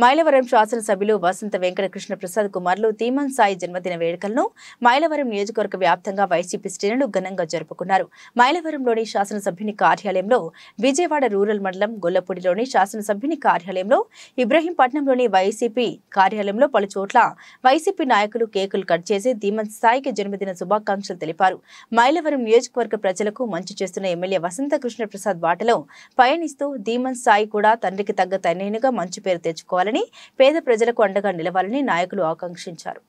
మైలవరం శాసనసభ్యులు వసంత వెంకటకృష్ణ ప్రసాద్ కుమార్లు తీమన్ సాయి జన్మదిన వేడుకలను మైలవరం నియోజకవర్గ వ్యాప్తంగా వైసీపీ శ్రేణులు ఘనంగా జరుపుకున్నారు మైలవరంలోని శాసనసభ్యుని కార్యాలయంలో విజయవాడ రూరల్ మండలం గొల్లపూడిలోని శాసనసభ్యుని కార్యాలయంలో ఇబ్రహీంపట్నంలోని వైసీపీ కార్యాలయంలో పలు చోట్ల వైసీపీ నాయకులు కేకులు కట్ చేసి ధీమన్ సాయికి జన్మదిన శుభాకాంక్షలు తెలిపారు మైలవరం నియోజకవర్గ ప్రజలకు మంచి చేస్తున్న ఎమ్మెల్యే వసంత కృష్ణ ప్రసాద్ బాటలో పయనిస్తూ ధీమన్ సాయి కూడా తండ్రికి తగ్గ తన్నేనుగా మంచి పేరు తెచ్చుకోవాలి పేద ప్రజలకు అండగా నిలవాలని నాయకులు ఆకాంక్షించారు